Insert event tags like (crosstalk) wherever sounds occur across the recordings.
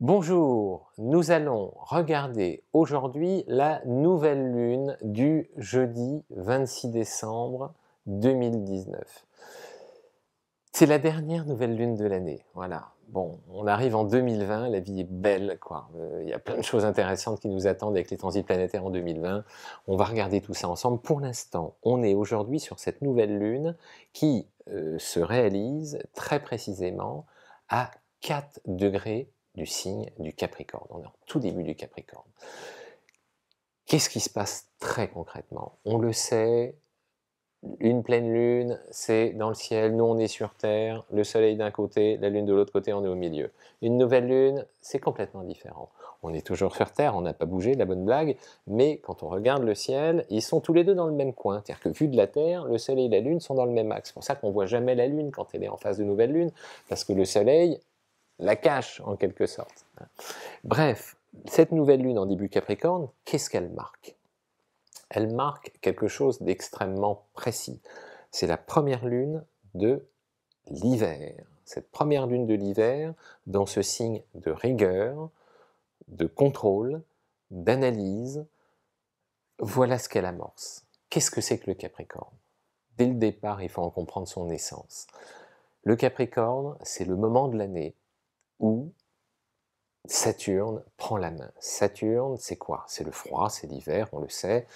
Bonjour, nous allons regarder aujourd'hui la nouvelle lune du jeudi 26 décembre 2019. C'est la dernière nouvelle lune de l'année, voilà. Bon, on arrive en 2020, la vie est belle, quoi. Euh, il y a plein de choses intéressantes qui nous attendent avec les transits planétaires en 2020. On va regarder tout ça ensemble. Pour l'instant, on est aujourd'hui sur cette nouvelle lune qui euh, se réalise très précisément à 4 degrés du signe du Capricorne. On est en tout début du Capricorne. Qu'est-ce qui se passe très concrètement On le sait, une pleine lune, c'est dans le ciel, nous on est sur Terre, le soleil d'un côté, la lune de l'autre côté, on est au milieu. Une nouvelle lune, c'est complètement différent. On est toujours sur Terre, on n'a pas bougé, la bonne blague, mais quand on regarde le ciel, ils sont tous les deux dans le même coin. C'est-à-dire que vu de la Terre, le soleil et la lune sont dans le même axe. C'est pour ça qu'on ne voit jamais la lune quand elle est en face de nouvelle lune, parce que le soleil la cache en quelque sorte. Bref, cette nouvelle lune en début Capricorne, qu'est-ce qu'elle marque Elle marque quelque chose d'extrêmement précis. C'est la première lune de l'hiver. Cette première lune de l'hiver, dans ce signe de rigueur, de contrôle, d'analyse, voilà ce qu'elle amorce. Qu'est-ce que c'est que le Capricorne Dès le départ, il faut en comprendre son essence. Le Capricorne, c'est le moment de l'année où Saturne prend la main. Saturne, c'est quoi C'est le froid, c'est l'hiver, on le sait.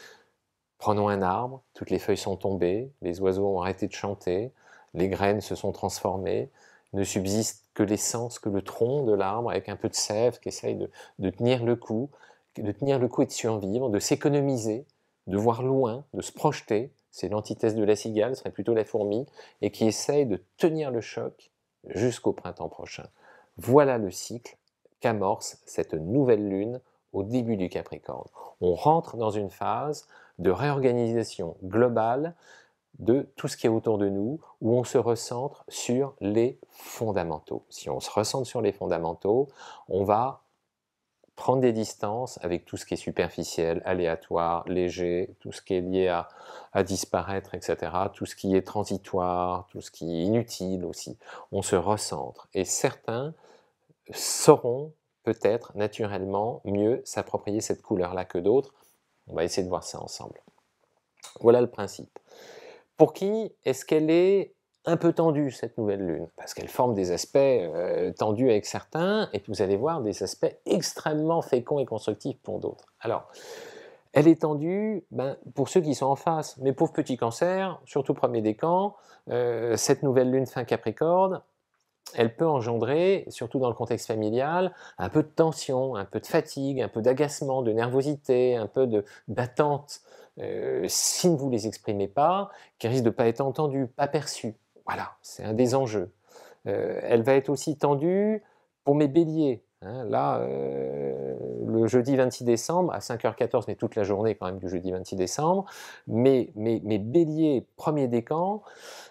Prenons un arbre, toutes les feuilles sont tombées, les oiseaux ont arrêté de chanter, les graines se sont transformées, ne subsiste que l'essence, que le tronc de l'arbre avec un peu de sève qui essaye de, tenir le coup, de tenir le coup et de survivre, de s'économiser, de voir loin, de se projeter. C'est l'antithèse de la cigale, ce serait plutôt la fourmi, et qui essaye de tenir le choc jusqu'au printemps prochain. Voilà le cycle qu'amorce cette nouvelle lune au début du Capricorne. On rentre dans une phase de réorganisation globale de tout ce qui est autour de nous, où on se recentre sur les fondamentaux. Si on se recentre sur les fondamentaux, on va prendre des distances avec tout ce qui est superficiel, aléatoire, léger, tout ce qui est lié à, à disparaître, etc., tout ce qui est transitoire, tout ce qui est inutile aussi. On se recentre. Et certains sauront peut-être naturellement mieux s'approprier cette couleur-là que d'autres. On va essayer de voir ça ensemble. Voilà le principe. Pour qui est-ce qu'elle est un peu tendue, cette nouvelle lune Parce qu'elle forme des aspects euh, tendus avec certains, et vous allez voir des aspects extrêmement féconds et constructifs pour d'autres. Alors, elle est tendue ben, pour ceux qui sont en face. Mais pauvres petit Cancer, surtout premier décan, euh, cette nouvelle lune fin Capricorne, elle peut engendrer, surtout dans le contexte familial, un peu de tension, un peu de fatigue, un peu d'agacement, de nervosité, un peu d'attente, euh, si vous ne les exprimez pas, qui risque de ne pas être entendu, pas perçu. Voilà, c'est un des enjeux. Euh, elle va être aussi tendue pour mes béliers. Hein. là, euh, jeudi 26 décembre à 5h14, mais toute la journée quand même du jeudi 26 décembre. Mais, mais, mais bélier, premier décan,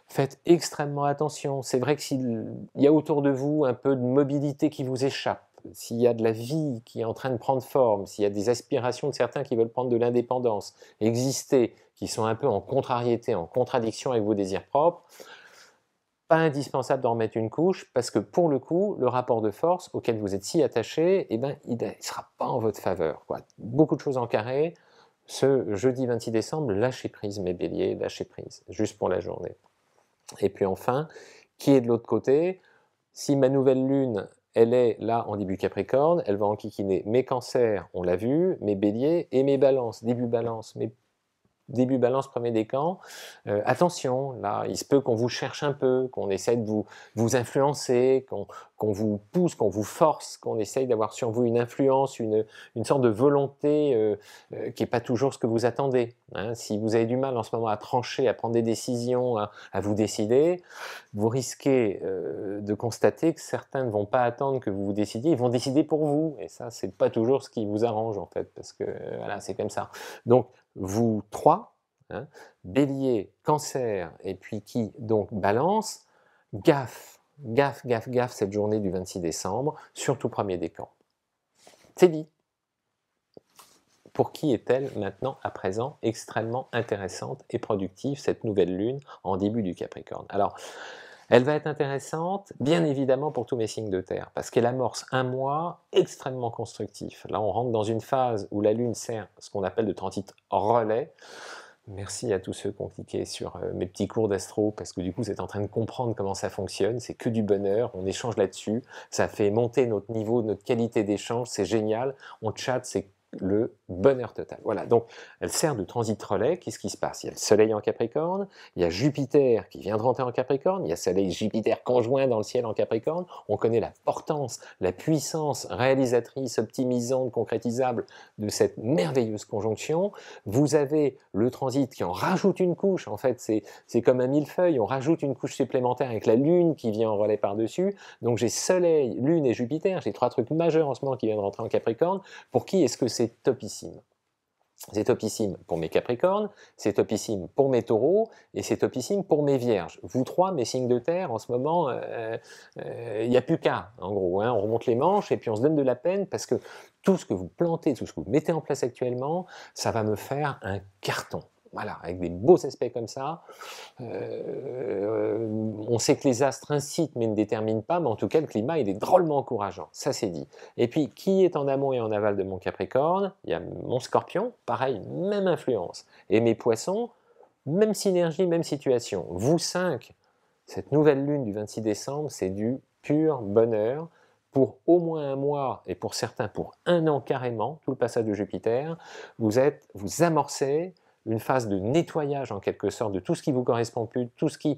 faites extrêmement attention. C'est vrai que s'il y a autour de vous un peu de mobilité qui vous échappe, s'il y a de la vie qui est en train de prendre forme, s'il y a des aspirations de certains qui veulent prendre de l'indépendance, exister, qui sont un peu en contrariété, en contradiction avec vos désirs propres, pas indispensable d'en remettre une couche parce que pour le coup, le rapport de force auquel vous êtes si attaché, eh ben, il ne sera pas en votre faveur. Quoi. Beaucoup de choses en carré. Ce jeudi 26 décembre, lâchez prise mes béliers, lâchez prise, juste pour la journée. Et puis enfin, qui est de l'autre côté Si ma nouvelle lune, elle est là en début Capricorne, elle va enquiquiner mes cancers, on l'a vu, mes béliers et mes balances, début balance, mes début balance, premier décan, euh, attention, là, il se peut qu'on vous cherche un peu, qu'on essaie de vous, vous influencer, qu'on vous pousse, qu'on vous force, qu'on essaye d'avoir sur vous une influence, une, une sorte de volonté euh, euh, qui n'est pas toujours ce que vous attendez. Hein. Si vous avez du mal en ce moment à trancher, à prendre des décisions, à, vous décider, vous risquez de constater que certains ne vont pas attendre que vous vous décidiez, ils vont décider pour vous. Et ça, c'est pas toujours ce qui vous arrange, en fait, parce que voilà, c'est comme ça. Donc, vous trois, hein, bélier, cancer, et puis qui donc balance, gaffe, gaffe, gaffe, gaffe cette journée du 26 décembre, surtout premier décan. C'est dit. Pour qui est-elle maintenant à présent extrêmement intéressante et productive cette nouvelle lune en début du Capricorne Alors, elle va être intéressante, bien évidemment, pour tous mes signes de terre, parce qu'elle amorce un mois extrêmement constructif. Là, on rentre dans une phase où la Lune sert ce qu'on appelle de transit relais. Merci à tous ceux qui ont cliqué sur euh, mes petits cours d'astro, parce que du coup, c'est en train de comprendre comment ça fonctionne. C'est que du bonheur, on échange là-dessus. Ça fait monter notre niveau, notre qualité d'échange, c'est génial. On chatte, c'est le bonheur total. Voilà, donc elle sert de transit relais. Qu'est-ce qui se passe Il y a le Soleil en Capricorne, il y a Jupiter qui vient de rentrer en Capricorne, il y a Soleil-Jupiter conjoint dans le ciel en Capricorne. On connaît la portance, la puissance réalisatrice, optimisante, concrétisable de cette merveilleuse conjonction. Vous avez le transit qui en rajoute une couche. En fait, c'est comme un millefeuille. On rajoute une couche supplémentaire avec la Lune qui vient en relais par-dessus. Donc j'ai Soleil, Lune et Jupiter. J'ai trois trucs majeurs en ce moment qui viennent de rentrer en Capricorne. Pour qui est-ce que c'est topissime. C'est topissime pour mes Capricornes, c'est topissime pour mes Taureaux et c'est topissime pour mes Vierges. Vous trois, mes signes de terre, en ce moment, euh, euh, il n'y a plus qu'à, en gros. Hein. On remonte les manches et puis on se donne de la peine parce que tout ce que vous plantez, tout ce que vous mettez en place actuellement, ça va me faire un carton. Voilà, avec des beaux aspects comme ça. Euh, on sait que les astres incitent mais ne déterminent pas, mais en tout cas le climat il est drôlement encourageant, ça c'est dit. Et puis qui est en amont et en aval de mon Capricorne Il y a mon Scorpion, pareil, même influence. Et mes Poissons, même synergie, même situation. Vous cinq, cette nouvelle lune du 26 décembre, c'est du pur bonheur pour au moins un mois et pour certains pour un an carrément, tout le passage de Jupiter. Vous êtes, vous amorcez une phase de nettoyage en quelque sorte de tout ce qui vous correspond plus, tout ce qui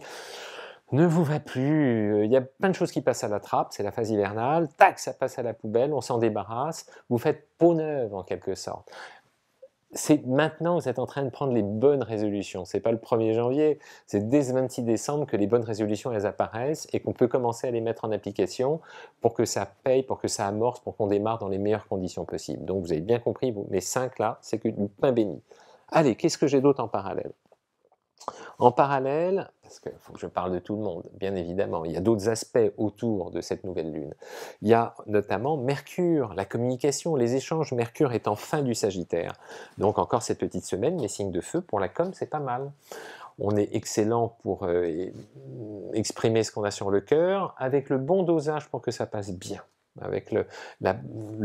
ne vous va plus, euh, il y a plein de choses qui passent à la trappe, c'est la phase hivernale, tac, ça passe à la poubelle, on s'en débarrasse, vous faites peau neuve en quelque sorte c'est maintenant que vous êtes en train de prendre les bonnes résolutions. C'est pas le 1er janvier, c'est dès le 26 décembre que les bonnes résolutions elles apparaissent et qu'on peut commencer à les mettre en application pour que ça paye, pour que ça amorce, pour qu'on démarre dans les meilleures conditions possibles. Donc vous avez bien compris, vous, mes 5 là, c'est que du pain béni. Allez, qu'est-ce que j'ai d'autre en parallèle En parallèle, parce qu'il faut que je parle de tout le monde, bien évidemment, il y a d'autres aspects autour de cette nouvelle lune. Il y a notamment Mercure, la communication, les échanges. Mercure est en fin du Sagittaire. Donc encore cette petite semaine, les signes de feu, pour la com, c'est pas mal on est excellent pour euh, exprimer ce qu'on a sur le cœur, avec le bon dosage pour que ça passe bien avec le,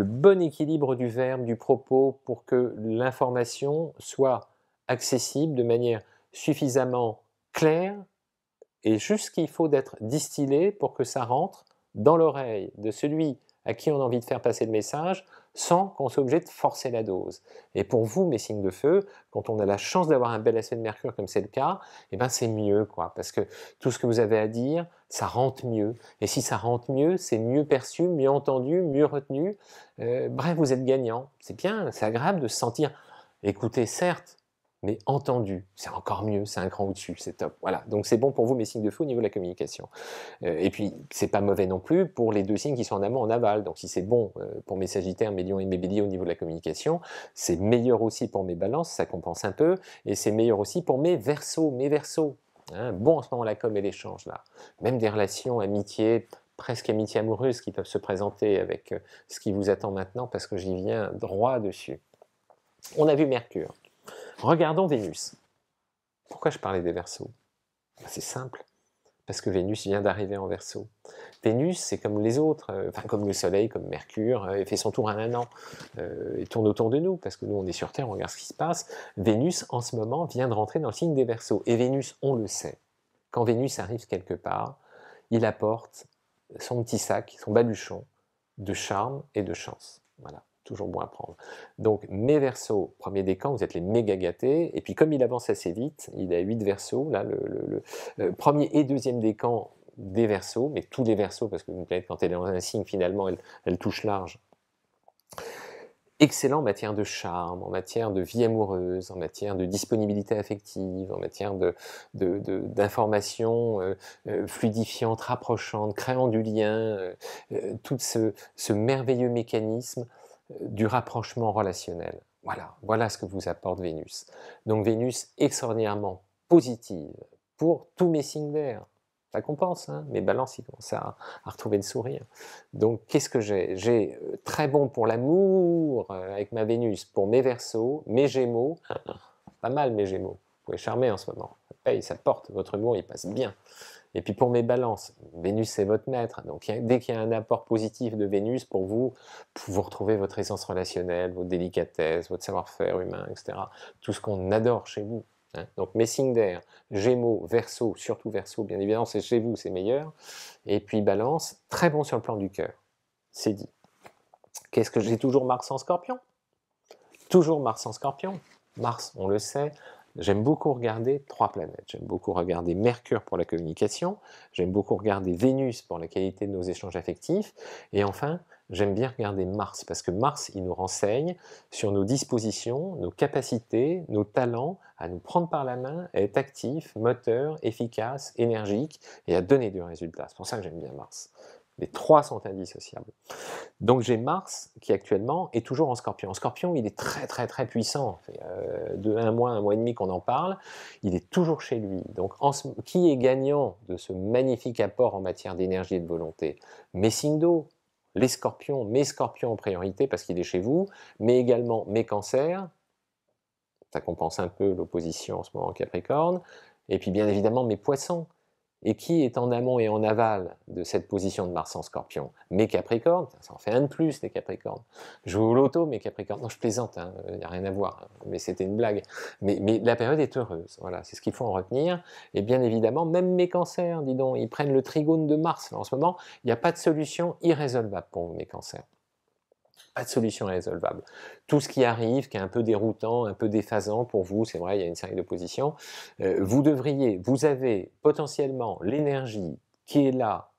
bon équilibre du verbe, du propos, pour que l'information soit accessible de manière suffisamment claire et juste ce qu'il faut d'être distillé pour que ça rentre dans l'oreille de celui à qui on a envie de faire passer le message sans qu'on soit obligé de forcer la dose. Et pour vous, mes signes de feu, quand on a la chance d'avoir un bel aspect de mercure comme c'est le cas, eh ben c'est mieux, quoi, parce que tout ce que vous avez à dire, ça rentre mieux. Et si ça rentre mieux, c'est mieux perçu, mieux entendu, mieux retenu. Euh, bref, vous êtes gagnant. C'est bien, c'est agréable de se sentir écouté, certes, mais entendu. C'est encore mieux, c'est un cran au-dessus, c'est top. Voilà. Donc c'est bon pour vous mes signes de feu au niveau de la communication. Euh, et puis c'est pas mauvais non plus pour les deux signes qui sont en amont, en aval. Donc si c'est bon euh, pour mes sagittaires, mes lions et mes béliers au niveau de la communication, c'est meilleur aussi pour mes balances, ça compense un peu, et c'est meilleur aussi pour mes versos, mes versos. Hein, bon en ce moment la com et l'échange là. Même des relations, amitié, presque amitié amoureuse qui peuvent se présenter avec euh, ce qui vous attend maintenant parce que j'y viens droit dessus. On a vu Mercure. Regardons Vénus. Pourquoi je parlais des versos ben, C'est simple, parce que Vénus vient d'arriver en verso. Vénus, c'est comme les autres, euh, enfin comme le Soleil, comme Mercure, euh, et fait son tour à un an, euh, et tourne autour de nous, parce que nous on est sur Terre, on regarde ce qui se passe. Vénus, en ce moment, vient de rentrer dans le signe des Verseaux. Et Vénus, on le sait, quand Vénus arrive quelque part, il apporte son petit sac, son baluchon de charme et de chance. Voilà toujours bon à prendre. Donc mes versos, premier décan, vous êtes les méga gâtés, et puis comme il avance assez vite, il a huit versos, là, le, euh, premier et deuxième décan des versos, mais tous les versos, parce vous quand elle est dans un signe, finalement, elle, touche large. Excellent en matière de charme, en matière de vie amoureuse, en matière de disponibilité affective, en matière d'informations de, euh, euh, fluidifiantes, rapprochantes, créant du lien, tout ce merveilleux mécanisme du rapprochement relationnel. Voilà, voilà ce que vous apporte Vénus. Donc Vénus extraordinairement positive pour tous mes signes d'air. Ça compense, mes balances, ils commencent à, retrouver le sourire. Donc qu'est-ce que j'ai J'ai euh, très bon pour l'amour euh, avec ma Vénus, pour mes versos, mes gémeaux. (laughs) Pas mal mes gémeaux, vous pouvez charmer en ce moment. Ça ça porte, votre amour, il passe bien. Et puis pour mes balances, Vénus c'est votre maître. Donc dès qu'il y a un apport positif de Vénus pour vous, vous retrouvez votre essence relationnelle, votre délicatesse, votre savoir-faire humain, etc. Tout ce qu'on adore chez vous. Hein. Donc mes signes d'air, Gémeaux, Verseau, surtout Verseau, bien évidemment, c'est chez vous, c'est meilleur. Et puis Balance, très bon sur le plan du cœur. C'est dit. Qu'est-ce que j'ai toujours Mars en Scorpion Toujours Mars en Scorpion. Mars, on le sait, J'aime beaucoup regarder trois planètes. J'aime beaucoup regarder Mercure pour la communication, j'aime beaucoup regarder Vénus pour la qualité de nos échanges affectifs, et enfin, j'aime bien regarder Mars, parce que Mars, il nous renseigne sur nos dispositions, nos capacités, nos talents, à nous prendre par la main, à être actif, moteur, efficace, énergique, et à donner du résultat. C'est pour ça que j'aime bien Mars. Les trois sont indissociables. Donc j'ai Mars qui actuellement est toujours en scorpion. En scorpion, il est très très très puissant. Euh, de un mois, un mois et demi qu'on en parle, il est toujours chez lui. Donc qui est gagnant de ce magnifique apport en matière d'énergie et de volonté Mes signes d'eau, les scorpions, mes scorpions en priorité parce qu'il est chez vous, mais également mes cancers. Ça compense un peu l'opposition en ce moment en Capricorne. Et puis bien évidemment mes poissons et qui est en amont et en aval de cette position de Mars en scorpion Mes Capricornes, ça en fait un de plus les Capricornes. Je joue l'auto, loto, mes Capricornes, non je plaisante, hein, il n'y a rien à voir, hein, mais c'était une blague. Mais, la période est heureuse, voilà, c'est ce qu'il faut en retenir. Et bien évidemment, même mes cancers, dis donc, ils prennent le trigone de Mars. en ce moment, il n'y a pas de solution irrésolvable pour mes cancers pas de solution résolvable. Tout ce qui arrive, qui est un peu déroutant, un peu déphasant pour vous, c'est vrai, il y a une série de positions, euh, vous devriez, vous avez potentiellement l'énergie qui est là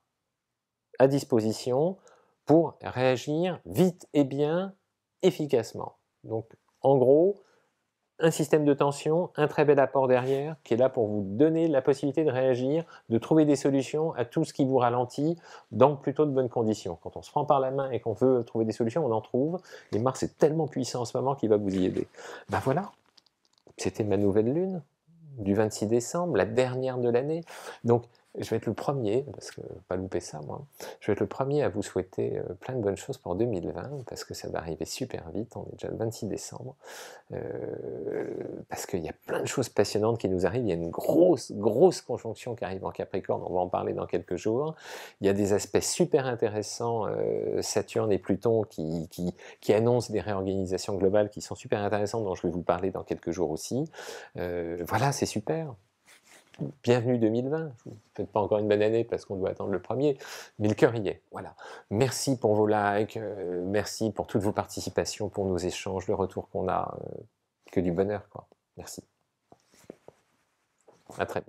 à disposition pour réagir vite et bien, efficacement. Donc, en gros, un système de tension, un très bel apport derrière qui est là pour vous donner la possibilité de réagir, de trouver des solutions à tout ce qui vous ralentit dans plutôt de bonnes conditions. Quand on se prend par la main et qu'on veut trouver des solutions, on en trouve. Et Mars est tellement puissant en ce moment qu'il va vous y aider. Ben voilà, c'était ma nouvelle lune du 26 décembre, la dernière de l'année. Donc je vais être le premier, parce que pas louper ça moi, je vais être le premier à vous souhaiter euh, plein de bonnes choses pour 2020, parce que ça va arriver super vite, on est déjà le 26 décembre, euh, parce qu'il y a plein de choses passionnantes qui nous arrivent, il y a une grosse, grosse conjonction qui arrive en Capricorne, on va en parler dans quelques jours, il y a des aspects super intéressants, euh, Saturne et Pluton qui, qui, annoncent des réorganisations globales qui sont super intéressantes, dont je vais vous parler dans quelques jours aussi, voilà, c'est super Bienvenue 2020, peut-être pas encore une bonne année parce qu'on doit attendre le premier, mais le cœur y est. Voilà. Merci pour vos likes, euh, merci pour toutes vos participations, pour nos échanges, le retour qu'on a, euh, que du bonheur quoi. Merci. À très